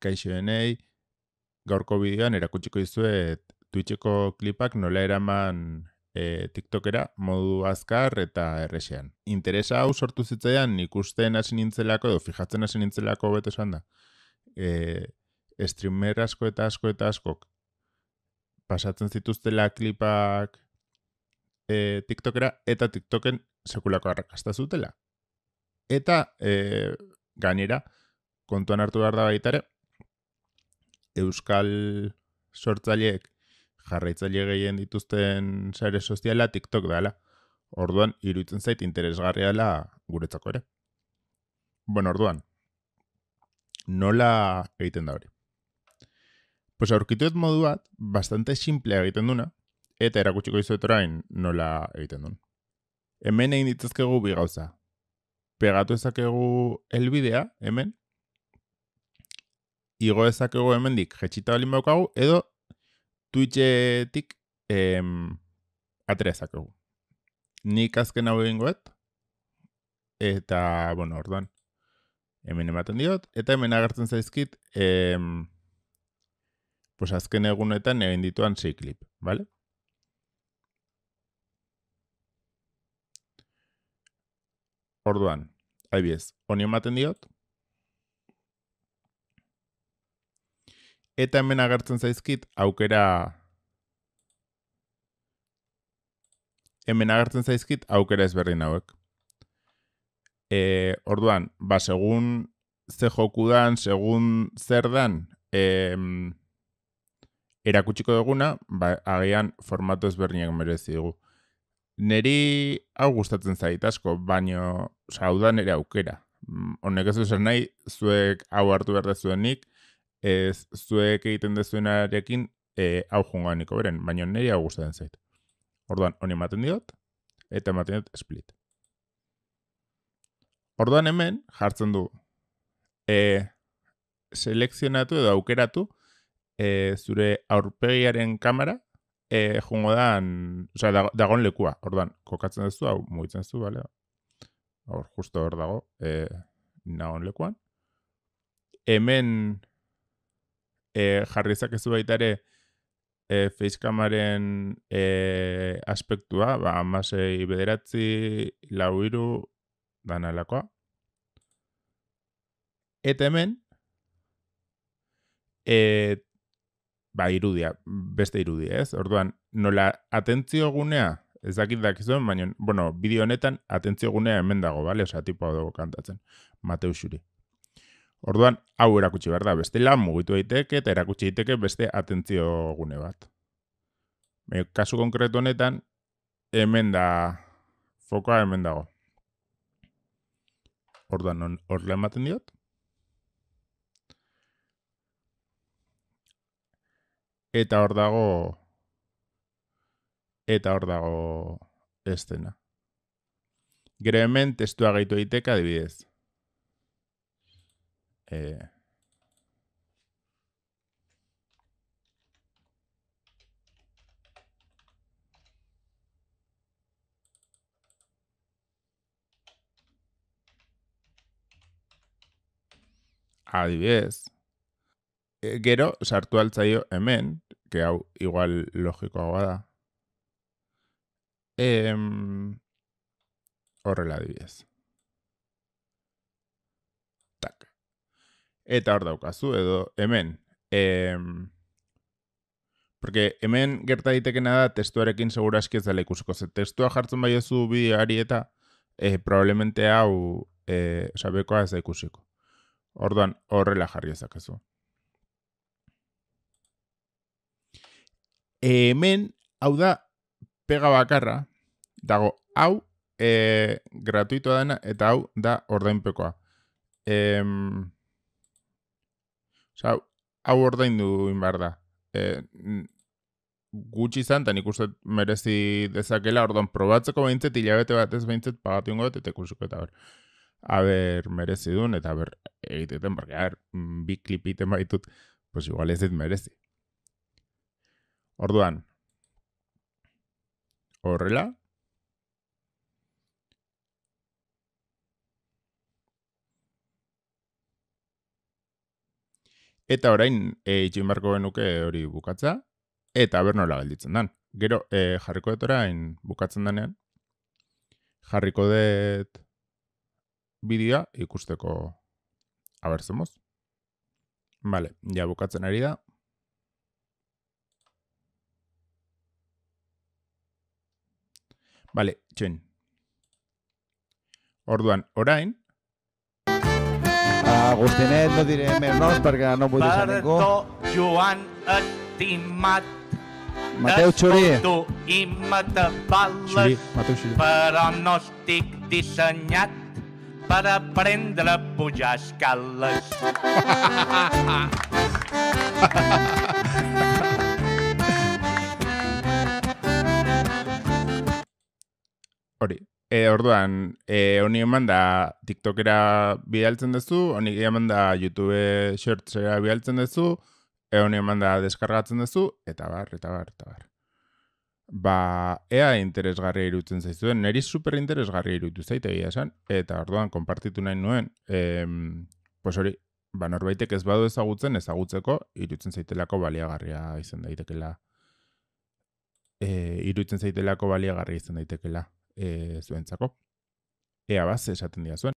kaixo denei, gaurko bideoan erakutsiko dizuet Twitcheko klipak nola eraman e, TikTokera modu azkar eta erresean. Interesa hau sortu zitzaidan ikusten hasi nintzelako edo fijatzen hasi nintzelako beto esan da. E, streamer asko eta asko eta askok pasatzen zituztela klipak e, TikTokera eta TikToken sekulako arrakasta zutela. Eta e, gainera, kontuan hartu behar da baitare, euskal sortzaileek jarraitzaile gehien dituzten sare soziala TikTok dela. Orduan iruditzen zait interesgarria dela guretzako ere. Bueno, orduan. Nola egiten da hori? Pues aurkitu ez modu bat bastante simple egiten duna eta erakutsiko dizuet nola egiten duen. Hemen egin dituzkegu bi gauza. Pegatu ezakegu elbidea, hemen, igo dezakegu hemendik jetxita balin baukagu, edo Twitchetik em, Nik azken hau egingoet, eta, bueno, orduan, hemen ematen diot, eta hemen agertzen zaizkit, em, pues azken egunetan egin dituan sei bale? Orduan, adibidez, honi ematen diot, eta hemen agertzen zaizkit aukera hemen agertzen zaizkit aukera ezberdin hauek. E, orduan, ba, segun ze joku dan, segun zer dan, e, erakutsiko duguna, ba, agian formatu ezberdinak merezi dugu. Neri hau gustatzen zait asko, baino saudan ere aukera. Mm, honek ez esan nahi, zuek hau hartu behar zuenik, ez zuek egiten dezuenarekin e, eh, hau jungo niko beren, baina nire hau guztetan zait. Orduan, honi ematen diot, eta ematen diot split. Orduan hemen, jartzen du, e, eh, selekzionatu edo aukeratu e, zure aurpegiaren kamera, e, jungo dan, oza, dagon lekua. Orduan, kokatzen duzu, hau mugitzen zu, bale? Hor, justo hor dago, e, nagon lekuan. Hemen, e, jarri zakezu baita ere e, facecamaren e, aspektua, ba, amasei bederatzi, lau iru, danalakoa. Eta hemen, e, ba, irudia, beste irudia, ez? Orduan, nola atentzio gunea, ez dakit dakizuen, baina, bueno, bideo honetan, atentzio gunea hemen dago, bale? Osa, tipo dago kantatzen, Mateus Orduan, hau erakutsi behar da, beste lan mugitu daiteke eta erakutsi daiteke beste atentzio gune bat. E, kasu konkretu honetan, hemen da, fokoa hemen dago. Orduan, horrela ematen diot. Eta hor dago, eta hor dago estena. Gero hemen testua gaitu daiteke adibidez. Eh, adibidez. Eh, gero, sartu en hemen, que igual lógico da. Em, la adibidez. eta hor daukazu edo hemen. E, porque hemen gerta ditekena da testuarekin seguraski ez dela ikusiko. Ze testua jartzen baiozu bi ari eta e, probablemente hau e, eh, sabekoa ez da ikusiko. Orduan horrela jarri ezakazu. E, hemen, hau da, pega bakarra, dago, hau, e, gratuitoa dena, eta hau, da, ordainpekoa. Eh, Osa, hau ordein du, inbar da. E, gutxi izan, merezi dezakela, orduan probatzeko behintzet, hilabete bat ez behintzet, pagatu ingo eta ikusuko eta A merezi duen, eta ber, egiteten, barri, a mm, bi klipiten baitut, pues igual ez dit merezi. Orduan, horrela, Eta orain, e, genuke hori bukatza, eta bernola gelditzen dan. Gero, e, jarriko dut orain bukatzen denean, jarriko dut bidea ikusteko abertzemoz. Bale, ja bukatzen ari da. Bale, txin. Orduan, orain, Agustinet no diré més noms perquè no vull deixar ningú. Perdó, Joan, estimat. Mateu Xurí. i m'atapales, però no estic dissenyat per aprendre a pujar escales. Ori. E, orduan, e, honi eman da TikTokera bidaltzen duzu, honi eman da YouTube shortsera bidaltzen duzu, e, honi eman da deskargatzen duzu, eta bar, eta bar, eta bar. Ba, ea interesgarria irutzen zaizuen, neri super interesgarria irutu zaite gila esan, eta orduan, konpartitu nahi nuen, e, pues hori, ba, norbaitek ez badu ezagutzen, ezagutzeko, irutzen zaitelako baliagarria izan daitekela. E, irutzen zaitelako baliagarria izan daitekela. Eh, zuentzako. Ea baz, esaten dira zuen.